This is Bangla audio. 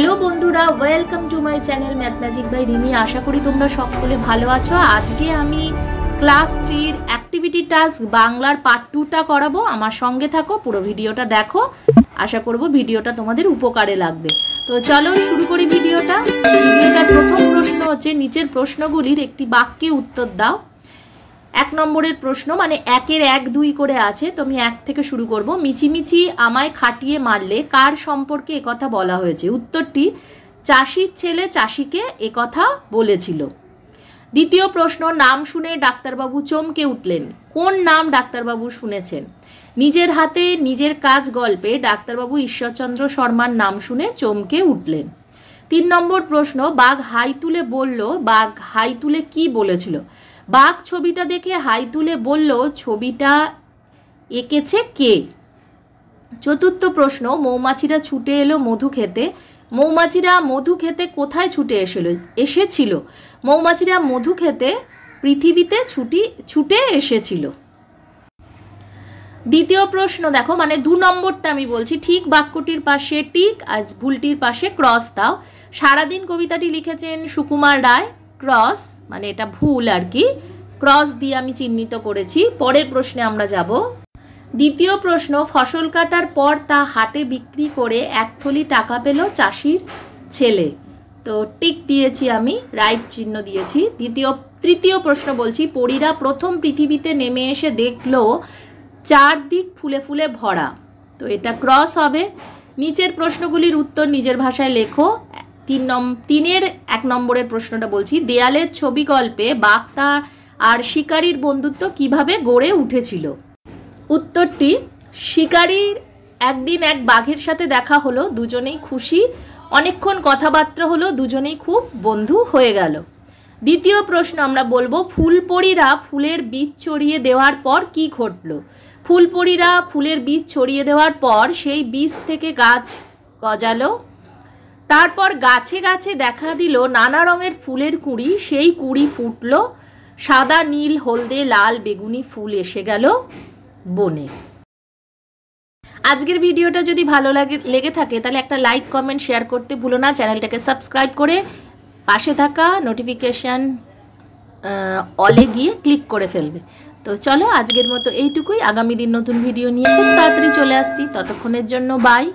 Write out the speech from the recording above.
হ্যালো বন্ধুরা welcome to my channel math magic by Rimi আশা করি তোমরা সকলে ভালো আছো আজকে আমি ক্লাস থ্রির অ্যাক্টিভিটি টাস্ক বাংলার পার্ট টুটা করাবো আমার সঙ্গে থাকো পুরো ভিডিওটা দেখো আশা করব ভিডিওটা তোমাদের উপকারে লাগবে তো চলো শুরু করি ভিডিওটা ভিডিওটার প্রথম প্রশ্ন হচ্ছে নিচের প্রশ্নগুলির একটি বাক্যে উত্তর দাও এক নম্বরের প্রশ্ন মানে একের এক দুই করে আছে তো আমি এক থেকে শুরু করব মিছিমিছি আমায় খাটিয়ে মারলে কার সম্পর্কে একথা বলা হয়েছে উত্তরটি চাষির ছেলে চাষিকে একথা বলেছিল দ্বিতীয় প্রশ্ন নাম শুনে ডাক্তারবাবু চমকে উঠলেন কোন নাম ডাক্তারবাবু শুনেছেন নিজের হাতে নিজের কাজ গল্পে ডাক্তারবাবু ঈশ্বরচন্দ্র শর্মার নাম শুনে চমকে উঠলেন তিন নম্বর প্রশ্ন বাঘ হাই তুলে বলল বাঘ হাই তুলে কি বলেছিল বাঘ ছবিটা দেখে হাই তুলে বলল ছবিটা এঁকেছে কে চতুর্থ প্রশ্ন মৌমাছিরা ছুটে এলো মধু খেতে মৌমাছিরা মধু খেতে কোথায় ছুটে এসেল এসেছিল মৌমাছিরা মধু খেতে পৃথিবীতে ছুটি ছুটে এসেছিল দ্বিতীয় প্রশ্ন দেখো মানে দু নম্বরটা আমি বলছি ঠিক বাক্যটির পাশে টিক আর ভুলটির পাশে ক্রস দাও সারাদিন কবিতাটি লিখেছেন সুকুমার রায় ক্রস মানে এটা ভুল আর কি ক্রস দিয়ে আমি চিহ্নিত করেছি পরের প্রশ্নে আমরা যাব দ্বিতীয় প্রশ্ন ফসল কাটার পর তা হাটে বিক্রি করে এক থলি টাকা পেল চাষির ছেলে তো টিক দিয়েছি আমি রাইট চিহ্ন দিয়েছি দ্বিতীয় তৃতীয় প্রশ্ন বলছি পরীরা প্রথম পৃথিবীতে নেমে এসে দেখল চারদিক ফুলে ফুলে ভরা তো এটা ক্রস হবে নিচের প্রশ্নগুলির উত্তর নিজের ভাষায় লেখো তিন নম তিনের এক নম্বরের প্রশ্নটা বলছি দেয়ালের ছবি গল্পে বাক্তা আর শিকারির বন্ধুত্ব কিভাবে গড়ে উঠেছিল উত্তরটি শিকারির একদিন এক বাঘের সাথে দেখা হলো দুজনেই খুশি অনেকক্ষণ কথাবার্তা হলো দুজনেই খুব বন্ধু হয়ে গেল দ্বিতীয় প্রশ্ন আমরা বলবো ফুলপরীরা ফুলের বীজ ছড়িয়ে দেওয়ার পর কি ঘটল ফুলপরীরা ফুলের বীজ ছড়িয়ে দেওয়ার পর সেই বীজ থেকে গাছ গজালো তারপর গাছে গাছে দেখা দিল নানা রঙের ফুলের কুঁড়ি সেই কুঁড়ি ফুটল সাদা নীল হলদে লাল বেগুনি ফুল এসে গেল বনে আজকের ভিডিওটা যদি ভালো লাগে লেগে থাকে তাহলে একটা লাইক কমেন্ট শেয়ার করতে ভুলো না চ্যানেলটাকে সাবস্ক্রাইব করে পাশে থাকা নোটিফিকেশান অলে গিয়ে ক্লিক করে ফেলবে তো চলো আজকের মতো এইটুকুই আগামী দিন নতুন ভিডিও নিয়ে খুব তাড়াতাড়ি চলে আসছি ততক্ষণের জন্য বাই